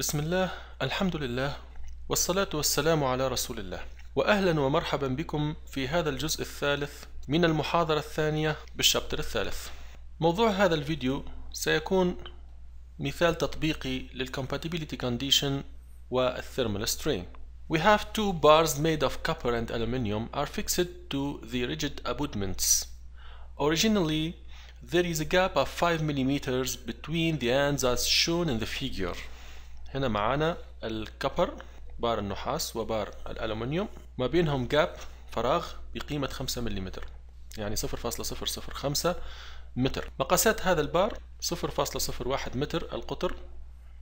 بسم الله الحمد لله والصلاة والسلام على رسول الله وأهلا ومرحبا بكم في هذا الجزء الثالث من المحاضرة الثانية بالشابتر الثالث موضوع هذا الفيديو سيكون مثال تطبيقي للcompatibility condition والthermal strain We have two bars made of copper and aluminium are fixed to the rigid abutments. Originally, there is a gap of 5 mm between the ends as shown in the figure. هنا معانا الكبر بار النحاس وبار الألومنيوم ما بينهم جاب فراغ بقيمة 5 ملم يعني 0.005 متر مقاسات هذا البار 0.01 متر القطر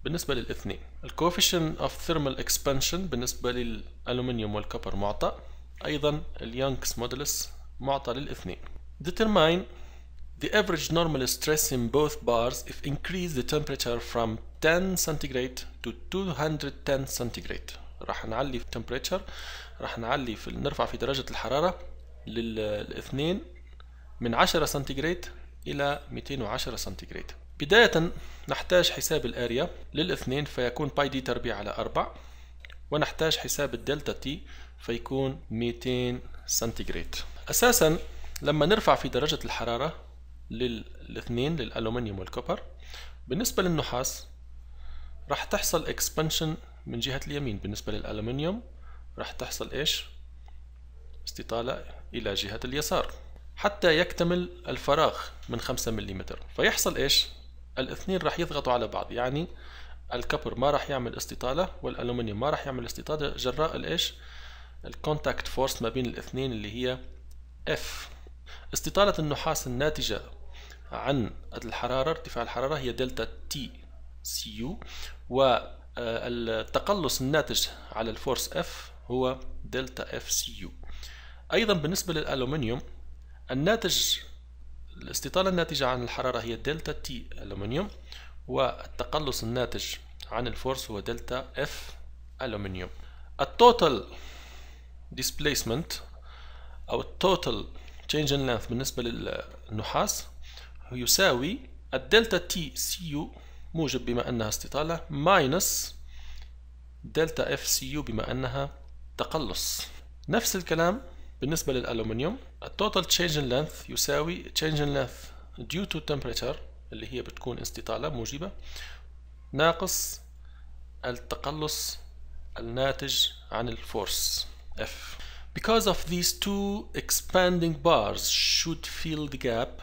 بالنسبة للاثنين الكوفيشن اوف ثيرمال اكسبانشن بالنسبة للألومنيوم والكبر معطى أيضا اليانكس مودلس معطى للاثنين determine The average normal stress in both bars if increase the temperature from 10 centigrade to 210 centigrade راح نعلي في temperature راح نعلي في نرفع في درجة الحرارة للاثنين من 10 سنتيغريد إلى 210 سنتيغريد بداية نحتاج حساب الاريا للاثنين فيكون باي دي تربيع على 4 ونحتاج حساب الدلتا تي فيكون 200 سنتيغريد أساسا لما نرفع في درجة الحرارة للاثنين للالومنيوم والكوبر بالنسبه للنحاس راح تحصل اكسبانشن من جهه اليمين بالنسبه للالومنيوم راح تحصل ايش استطاله الى جهه اليسار حتى يكتمل الفراغ من 5 ملم فيحصل ايش الاثنين راح يضغطوا على بعض يعني الكبر ما راح يعمل استطاله والالومنيوم ما راح يعمل استطاله جراء الايش الكونتاكت فورس ما بين الاثنين اللي هي اف استطاله النحاس الناتجه عن الحرارة ارتفاع الحرارة هي دلتا تي سي يو والتقلص آه، الناتج على الفورس اف هو دلتا اف سي يو ايضا بالنسبة للالومنيوم الناتج الاستطالة الناتجة عن الحرارة هي دلتا تي الومنيوم والتقلص الناتج عن الفورس هو دلتا اف الومنيوم التوتال displacement او التوتال change in length بالنسبة للنحاس يساوي الدلتا تي سي يو موجب بما أنها استطالة ماينس دلتا اف سي يو بما أنها تقلص نفس الكلام بالنسبة للألومنيوم التوتال تشينج ان لينث يساوي تشينج ان لينث ديو تو تمبريتشر اللي هي بتكون استطالة موجبة ناقص التقلص الناتج عن الفورس F. Because of these two expanding bars should fill the gap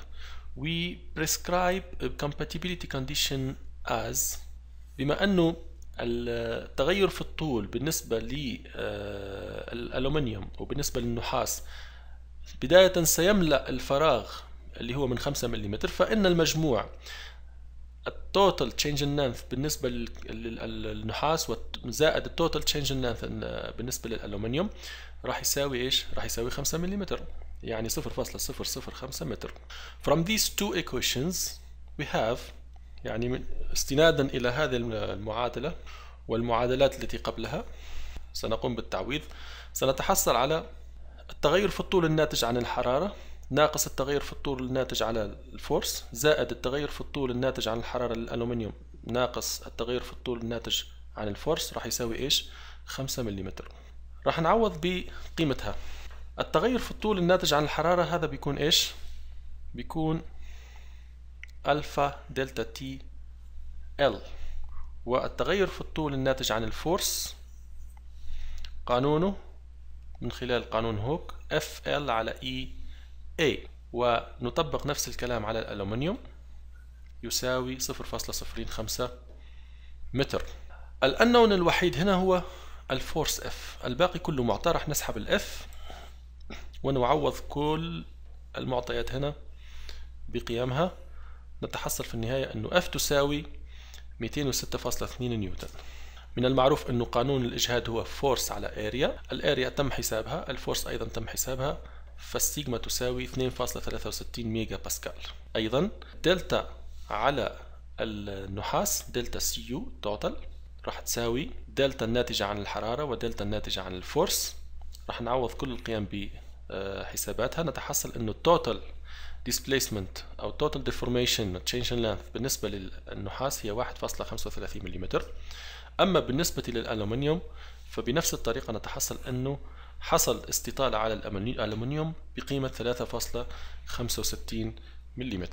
we prescribe a compatibility condition as بما أنه التغير في الطول بالنسبة للألومنيوم آه، وبالنسبة للنحاس بداية سيملأ الفراغ اللي هو من 5 ملم فإن المجموع التوتال تشينج النانث بالنسبة للنحاس زائد التوتال تشينج النانث بالنسبة للألومنيوم راح يساوي ايش؟ راح يساوي 5 ملم يعني 0.005 متر. From these two equations we have يعني استنادا إلى هذه المعادلة والمعادلات التي قبلها سنقوم بالتعويض سنتحصل على التغير في الطول الناتج عن الحرارة ناقص التغير في الطول الناتج على الفورس زائد التغير في الطول الناتج عن الحرارة للألومنيوم ناقص التغير في الطول الناتج عن الفورس راح يساوي ايش؟ 5 ملم راح نعوض بقيمتها التغير في الطول الناتج عن الحرارة هذا بيكون إيش؟ بيكون ألفا دلتا تي ال والتغير في الطول الناتج عن الفورس قانونه من خلال قانون هوك اف ال على اي e اي ونطبق نفس الكلام على الألومنيوم يساوي خمسة متر الأنون الوحيد هنا هو الفورس اف الباقي كله معطى راح نسحب الاف ونعوض كل المعطيات هنا بقيمها نتحصل في النهاية أنه F تساوي 206.2 نيوتن من المعروف أنه قانون الإجهاد هو فورس على أريا الأريا تم حسابها الفورس أيضا تم حسابها فالسيجما تساوي 2.63 ميجا باسكال أيضا دلتا على النحاس دلتا سي يو توتال راح تساوي دلتا الناتجة عن الحرارة ودلتا الناتجة عن الفورس راح نعوض كل القيم آه، حساباتها نتحصل انه التوتال displacement او total deformation change in length بالنسبة للنحاس هي 1.35 ملم اما بالنسبة للالومنيوم فبنفس الطريقة نتحصل انه حصل استطالة على الالومنيوم بقيمة 3.65 ملم